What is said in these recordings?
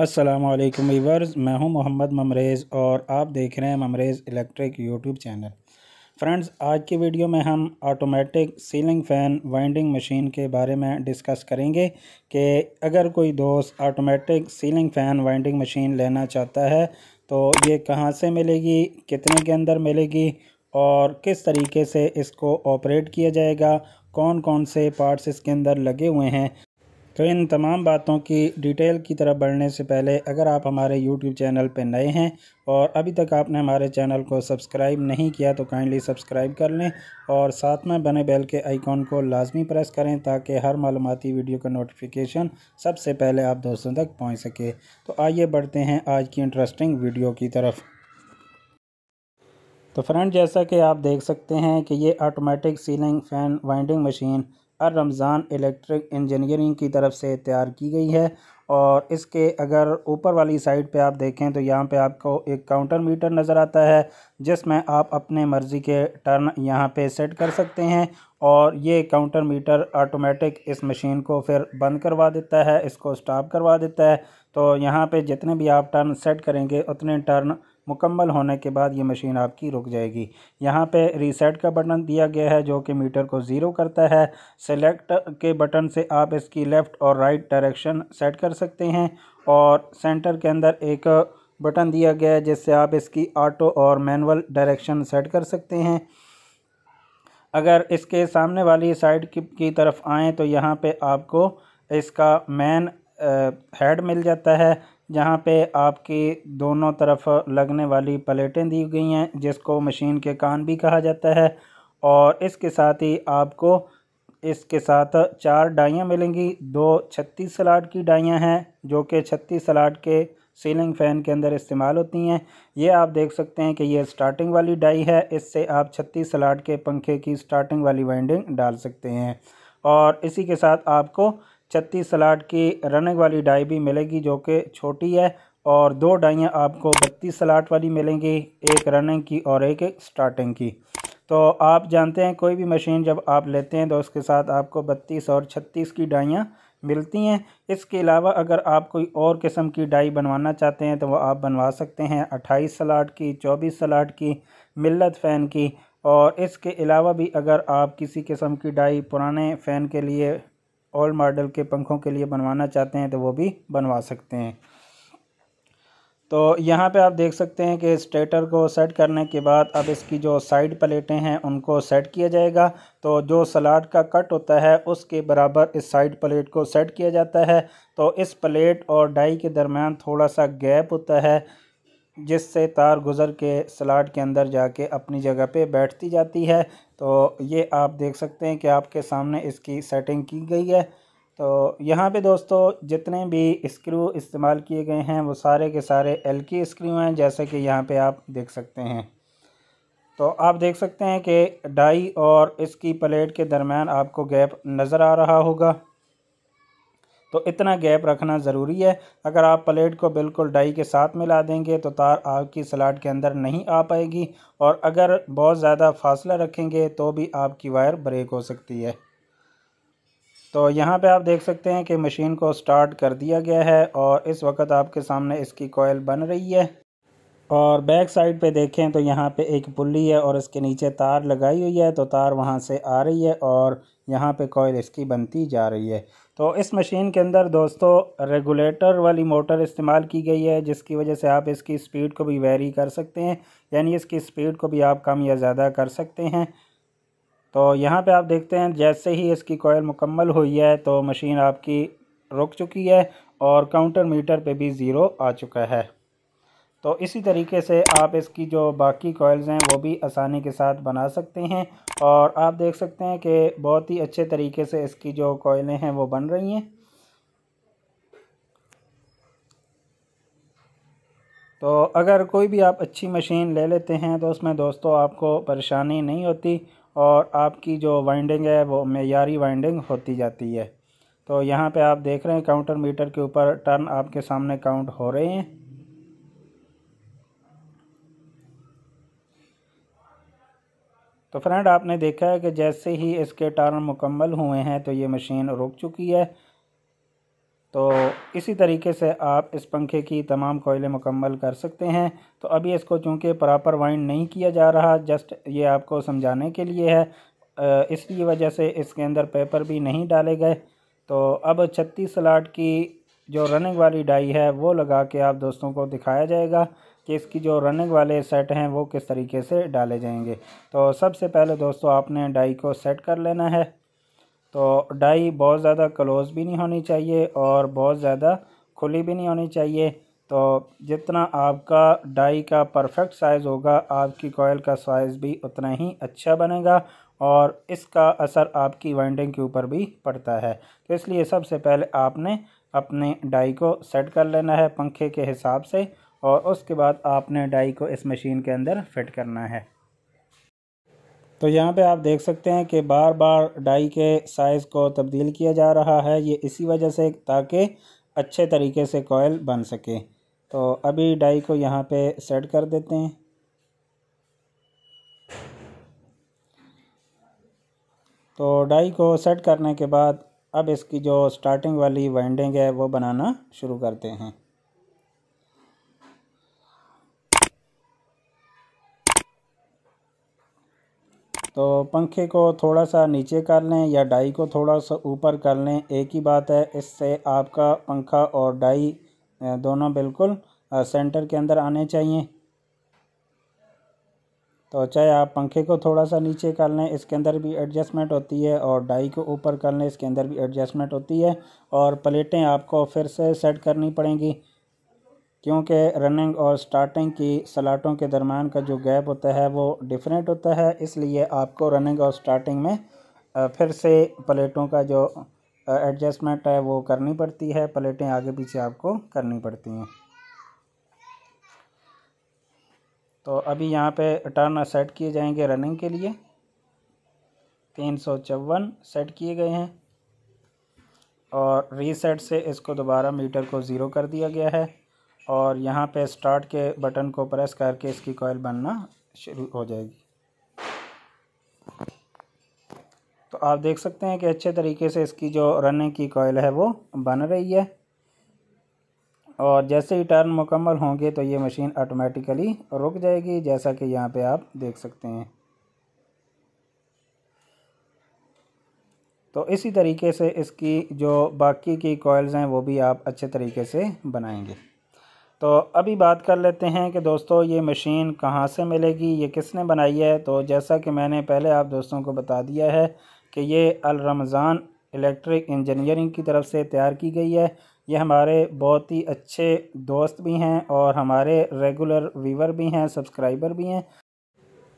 Aslam viewers मैं हूं मोहम्मद ममरेज़ और आप देख रहे हैं ममरेज़ इलेक्ट्रिक यूट्यूब चैनल फ्रेंड्स आज की वीडियो में हम automatic ceiling fan winding machine के बारे में डिस्कस करेंगे कि अगर कोई दोस्त automatic ceiling fan winding machine लेना चाहता है तो ये कहाँ से मिलेगी कितने के अंदर मिलेगी और किस तरीके से इसको ऑपरेट किया जाएगा कौन कौन से पार्ट्स इसके अंदर लगे हुए हैं तो इन तमाम बातों की डिटेल की तरफ बढ़ने से पहले अगर आप हमारे यूट्यूब चैनल पर नए हैं और अभी तक आपने हमारे चैनल को सब्सक्राइब नहीं किया तो काइंडली सब्सक्राइब कर लें और साथ में बने बेल के आइकॉन को लाजमी प्रेस करें ताकि हर मालूमती वीडियो का नोटिफिकेशन सबसे पहले आप दोस्तों तक पहुँच सके तो आइए बढ़ते हैं आज की इंटरेस्टिंग वीडियो की तरफ तो फ्रेंड जैसा कि आप देख सकते हैं कि ये automatic ceiling fan winding machine हर रमज़ान इलेक्ट्रिक इंजीनियरिंग की तरफ से तैयार की गई है और इसके अगर ऊपर वाली साइड पे आप देखें तो यहाँ पे आपको एक काउंटर मीटर नज़र आता है जिसमें आप अपने मर्ज़ी के टर्न यहाँ पे सेट कर सकते हैं और ये काउंटर मीटर ऑटोमेटिक इस मशीन को फिर बंद करवा देता है इसको स्टॉप करवा देता है तो यहाँ पे जितने भी आप टर्न सेट करेंगे उतने टर्न मुकम्मल होने के बाद ये मशीन आपकी रुक जाएगी यहाँ पे रीसेट का बटन दिया गया है जो कि मीटर को ज़ीरो करता है सेलेक्ट के बटन से आप इसकी लेफ़्ट और राइट डायरेक्शन सेट कर सकते हैं और सेंटर के अंदर एक बटन दिया गया है जिससे आप इसकी ऑटो और मैनुअल डायरेक्शन सेट कर सकते हैं अगर इसके सामने वाली साइड की, की तरफ आएँ तो यहाँ पर आपको इसका मैन हेड मिल जाता है जहाँ पे आपके दोनों तरफ लगने वाली प्लेटें दी गई हैं जिसको मशीन के कान भी कहा जाता है और इसके साथ ही आपको इसके साथ चार डाइयाँ मिलेंगी दो छत्तीस सलाड की डाइयाँ हैं जो कि छत्तीस सलाड के सीलिंग फ़ैन के अंदर इस्तेमाल होती हैं ये आप देख सकते हैं कि ये स्टार्टिंग वाली डाई है इससे आप छत्तीस सलाड के पंखे की स्टार्टिंग वाली वाइंडिंग डाल सकते हैं और इसी के साथ आपको छत्तीस सलाड की रनिंग वाली डाई भी मिलेगी जो कि छोटी है और दो डाइयाँ आपको बत्तीस सलाट वाली मिलेंगी एक रनिंग की और एक, एक स्टार्टिंग की तो आप जानते हैं कोई भी मशीन जब आप लेते हैं तो उसके साथ आपको बत्तीस और छत्तीस की डाइयाँ मिलती हैं इसके अलावा अगर आप कोई और किस्म की डाई बनवाना चाहते हैं तो वह आप बनवा सकते हैं अट्ठाईस सलाट की चौबीस सलाट की मिलत फ़ैन की और इसके अलावा भी अगर आप किसी किस्म की डाई पुराने फ़ैन के लिए ओल्ड मॉडल के पंखों के लिए बनवाना चाहते हैं तो वो भी बनवा सकते हैं तो यहाँ पे आप देख सकते हैं कि स्टेटर को सेट करने के बाद अब इसकी जो साइड प्लेटें हैं उनको सेट किया जाएगा तो जो सलाड का कट होता है उसके बराबर इस साइड प्लेट को सेट किया जाता है तो इस प्लेट और डाई के दरमियान थोड़ा सा गैप होता है जिससे तार गुज़र के स्लाट के अंदर जाके अपनी जगह पे बैठती जाती है तो ये आप देख सकते हैं कि आपके सामने इसकी सेटिंग की गई है तो यहाँ पे दोस्तों जितने भी स्क्रू इस्तेमाल किए गए हैं वो सारे के सारे एल की स्क्रू हैं जैसे कि यहाँ पे आप देख सकते हैं तो आप देख सकते हैं कि डाई और इसकी प्लेट के दरमियान आपको गैप नज़र आ रहा होगा तो इतना गैप रखना ज़रूरी है अगर आप प्लेट को बिल्कुल डाई के साथ मिला देंगे तो तार आपकी सलाड के अंदर नहीं आ पाएगी और अगर बहुत ज़्यादा फासला रखेंगे तो भी आपकी वायर ब्रेक हो सकती है तो यहाँ पे आप देख सकते हैं कि मशीन को स्टार्ट कर दिया गया है और इस वक्त आपके सामने इसकी कोयल बन रही है और बैक साइड पे देखें तो यहाँ पे एक पुली है और इसके नीचे तार लगाई हुई है तो तार वहाँ से आ रही है और यहाँ पे कोयल इसकी बनती जा रही है तो इस मशीन के अंदर दोस्तों रेगुलेटर वाली मोटर इस्तेमाल की गई है जिसकी वजह से आप इसकी स्पीड को भी वेरी कर सकते हैं यानी इसकी स्पीड को भी आप कम या ज़्यादा कर सकते हैं तो यहाँ पे आप देखते हैं जैसे ही इसकी कोयल मुकम्मल हुई है तो मशीन आपकी रुक चुकी है और काउंटर मीटर पर भी ज़ीरो आ चुका है तो इसी तरीके से आप इसकी जो बाकी कॉयल्स हैं वो भी आसानी के साथ बना सकते हैं और आप देख सकते हैं कि बहुत ही अच्छे तरीके से इसकी जो कॉयलें हैं वो बन रही हैं तो अगर कोई भी आप अच्छी मशीन ले लेते हैं तो उसमें दोस्तों आपको परेशानी नहीं होती और आपकी जो वाइंडिंग है वो मैारी वाइंडिंग होती जाती है तो यहाँ पे आप देख रहे हैं काउंटर मीटर के ऊपर टर्न आपके सामने काउंट हो रहे हैं तो फ्रेंड आपने देखा है कि जैसे ही इसके टर्न मुकम्मल हुए हैं तो ये मशीन रुक चुकी है तो इसी तरीके से आप इस पंखे की तमाम कोयले मुकम्मल कर सकते हैं तो अभी इसको चूँकि प्रॉपर वाइंड नहीं किया जा रहा जस्ट ये आपको समझाने के लिए है इसकी वजह से इसके अंदर पेपर भी नहीं डाले गए तो अब छत्तीस स्लाट की जो रनिंग वाली डाई है वो लगा के आप दोस्तों को दिखाया जाएगा कि इसकी जो रनिंग वाले सेट हैं वो किस तरीके से डाले जाएंगे तो सबसे पहले दोस्तों आपने डाई को सेट कर लेना है तो डाई बहुत ज़्यादा क्लोज भी नहीं होनी चाहिए और बहुत ज़्यादा खुली भी नहीं होनी चाहिए तो जितना आपका डाई का परफेक्ट साइज़ होगा आपकी कोयल का साइज़ भी उतना ही अच्छा बनेगा और इसका असर आपकी वाइंडिंग के ऊपर भी पड़ता है तो इसलिए सबसे पहले आपने अपने डाई को सेट कर लेना है पंखे के हिसाब से और उसके बाद आपने डाई को इस मशीन के अंदर फिट करना है तो यहाँ पे आप देख सकते हैं कि बार बार डाई के साइज़ को तब्दील किया जा रहा है ये इसी वजह से ताकि अच्छे तरीके से कोयल बन सके तो अभी डाई को यहाँ पे सेट कर देते हैं तो डाई को सेट करने के बाद अब इसकी जो स्टार्टिंग वाली वाइंडिंग है वो बनाना शुरू करते हैं तो पंखे को थोड़ा सा नीचे कर लें या डाई को थोड़ा सा ऊपर कर लें एक ही बात है इससे आपका पंखा और डाई दोनों बिल्कुल सेंटर के अंदर आने चाहिए तो चाहे आप पंखे को थोड़ा सा नीचे कर लें इसके अंदर भी एडजस्टमेंट होती है और डाई को ऊपर कर लें इसके अंदर भी एडजस्टमेंट होती है और प्लेटें आपको फिर से सेट करनी पड़ेंगी क्योंकि रनिंग और स्टार्टिंग की सलाटों के दरमियान का जो गैप होता है वो डिफरेंट होता है इसलिए आपको रनिंग और स्टार्टिंग में फिर से प्लेटों का जो एडजस्टमेंट है वो करनी पड़ती है प्लेटें आगे पीछे आपको करनी पड़ती हैं तो अभी यहाँ पे टर्न सेट किए जाएंगे रनिंग के लिए तीन सौ चौवन सेट किए गए हैं और रीसेट से इसको दोबारा मीटर को ज़ीरो कर दिया गया है और यहाँ पे स्टार्ट के बटन को प्रेस करके इसकी कॉयल बनना शुरू हो जाएगी तो आप देख सकते हैं कि अच्छे तरीके से इसकी जो रनिंग की कॉयल है वो बन रही है और जैसे ही टर्न मुकम्मल होंगे तो ये मशीन ऑटोमेटिकली रुक जाएगी जैसा कि यहाँ पे आप देख सकते हैं तो इसी तरीके से इसकी जो बाकी की कॉयल्स हैं वो भी आप अच्छे तरीके से बनाएंगे तो अभी बात कर लेते हैं कि दोस्तों ये मशीन कहाँ से मिलेगी ये किसने बनाई है तो जैसा कि मैंने पहले आप दोस्तों को बता दिया है कि ये अल रमज़ान इलेक्ट्रिक इंजीनियरिंग की तरफ से तैयार की गई है ये हमारे बहुत ही अच्छे दोस्त भी हैं और हमारे रेगुलर व्यूवर भी हैं सब्सक्राइबर भी हैं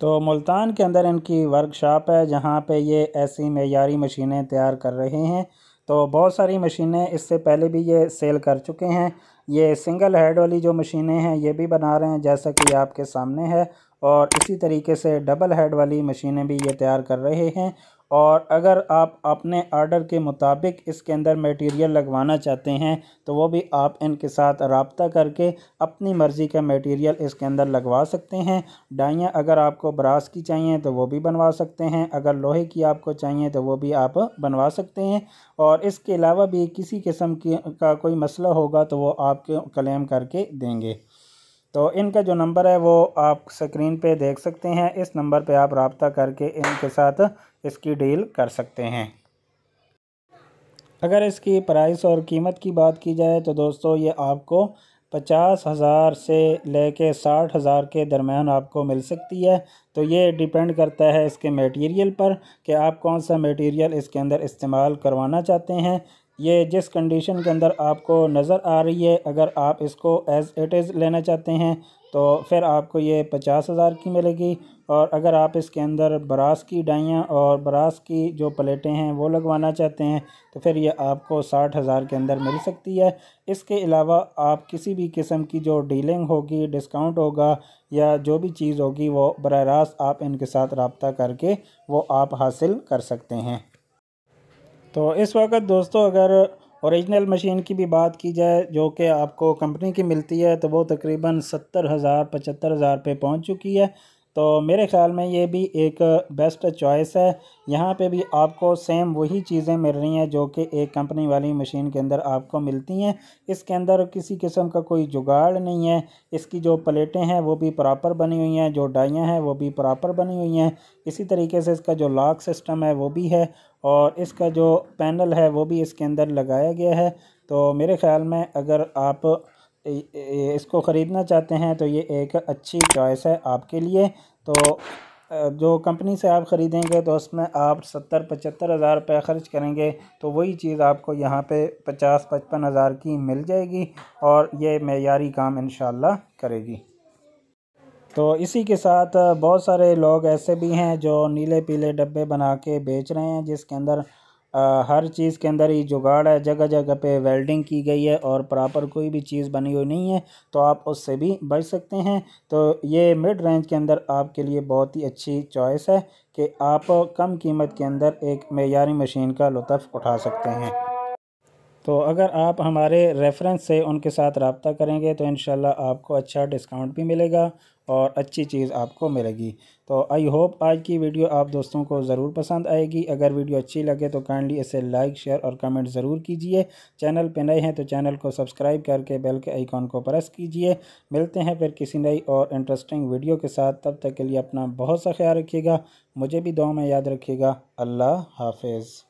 तो मुल्तान के अंदर इनकी वर्कशॉप है जहाँ पे ये ऐसी मैारी मशीनें तैयार कर रहे हैं तो बहुत सारी मशीनें इससे पहले भी ये सेल कर चुके हैं ये सिंगल हेड वाली जो मशीनें हैं ये भी बना रहे हैं जैसा कि आपके सामने है और इसी तरीके से डबल हेड वाली मशीनें भी ये तैयार कर रहे हैं और अगर आप अपने आर्डर के मुताबिक इसके अंदर मटेरियल लगवाना चाहते हैं तो वो भी आप इनके साथ रबता करके अपनी मर्ज़ी का मटेरियल इसके अंदर लगवा सकते हैं डाइयाँ अगर आपको ब्रास की चाहिए तो वो भी बनवा सकते हैं अगर लोहे की आपको चाहिए तो वो भी आप बनवा सकते हैं और इसके अलावा भी किसी किस्म की का कोई मसला होगा तो वो आपके क्लेम करके देंगे तो इनका जो नंबर है वो आप स्क्रीन पे देख सकते हैं इस नंबर पे आप रबता करके इनके साथ इसकी डील कर सकते हैं अगर इसकी प्राइस और कीमत की बात की जाए तो दोस्तों ये आपको पचास हज़ार से लेके साठ हज़ार के दरमियान आपको मिल सकती है तो ये डिपेंड करता है इसके मटेरियल पर कि आप कौन सा मटेरियल इसके अंदर इस्तेमाल करवाना चाहते हैं ये जिस कंडीशन के अंदर आपको नज़र आ रही है अगर आप इसको एज़ इट इज़ लेना चाहते हैं तो फिर आपको ये पचास हज़ार की मिलेगी और अगर आप इसके अंदर ब्रास की डाइयाँ और ब्रास की जो प्लेटें हैं वो लगवाना चाहते हैं तो फिर ये आपको साठ हज़ार के अंदर मिल सकती है इसके अलावा आप किसी भी किस्म की जो डीलिंग होगी डिस्काउंट होगा या जो भी चीज़ होगी वो बर रास्त आप इनके साथ रबता करके वो आप हासिल कर सकते हैं तो इस वक्त दोस्तों अगर औरिजिनल मशीन की भी बात की जाए जो कि आपको कंपनी की मिलती है तो वो तकरीबन सत्तर हज़ार पचहत्तर हज़ार पे पहुँच चुकी है तो मेरे ख्याल में ये भी एक बेस्ट चॉइस है यहाँ पे भी आपको सेम वही चीज़ें मिल रही हैं जो कि एक कंपनी वाली मशीन के अंदर आपको मिलती हैं इसके अंदर किसी किस्म का कोई जुगाड़ नहीं है इसकी जो प्लेटें हैं वो भी प्रॉपर बनी हुई हैं जो डाइयाँ हैं वो भी प्रॉपर बनी हुई हैं इसी तरीके से इसका जो लॉक सिस्टम है वो भी है और इसका जो पैनल है वो भी इसके अंदर लगाया गया है तो मेरे ख्याल में अगर आप इसको ख़रीदना चाहते हैं तो ये एक अच्छी चॉइस है आपके लिए तो जो कंपनी से आप ख़रीदेंगे तो उसमें आप सत्तर पचहत्तर हज़ार रुपये ख़र्च करेंगे तो वही चीज़ आपको यहाँ पे पचास पचपन हज़ार की मिल जाएगी और ये मैारी काम इन करेगी तो इसी के साथ बहुत सारे लोग ऐसे भी हैं जो नीले पीले डब्बे बना के बेच रहे हैं जिसके अंदर आ, हर चीज़ के अंदर ही जुगाड़ है जगह जगह पे वेल्डिंग की गई है और प्रॉपर कोई भी चीज़ बनी हुई नहीं है तो आप उससे भी बच सकते हैं तो ये मिड रेंज के अंदर आपके लिए बहुत ही अच्छी चॉइस है कि आप कम कीमत के अंदर एक मैारी मशीन का लुत्फ़ उठा सकते हैं तो अगर आप हमारे रेफरेंस से उनके साथ रबता करेंगे तो इन आपको अच्छा डिस्काउंट भी मिलेगा और अच्छी चीज़ आपको मिलेगी तो आई होप आज की वीडियो आप दोस्तों को ज़रूर पसंद आएगी अगर वीडियो अच्छी लगे तो काइंडली इसे लाइक शेयर और कमेंट ज़रूर कीजिए चैनल पर नए हैं तो चैनल को सब्सक्राइब करके बेल के आइकॉन को प्रेस कीजिए मिलते हैं फिर किसी नई और इंटरेस्टिंग वीडियो के साथ तब तक के लिए अपना बहुत सा ख्याल रखिएगा मुझे भी दो में याद रखिएगा अल्लाह हाफिज़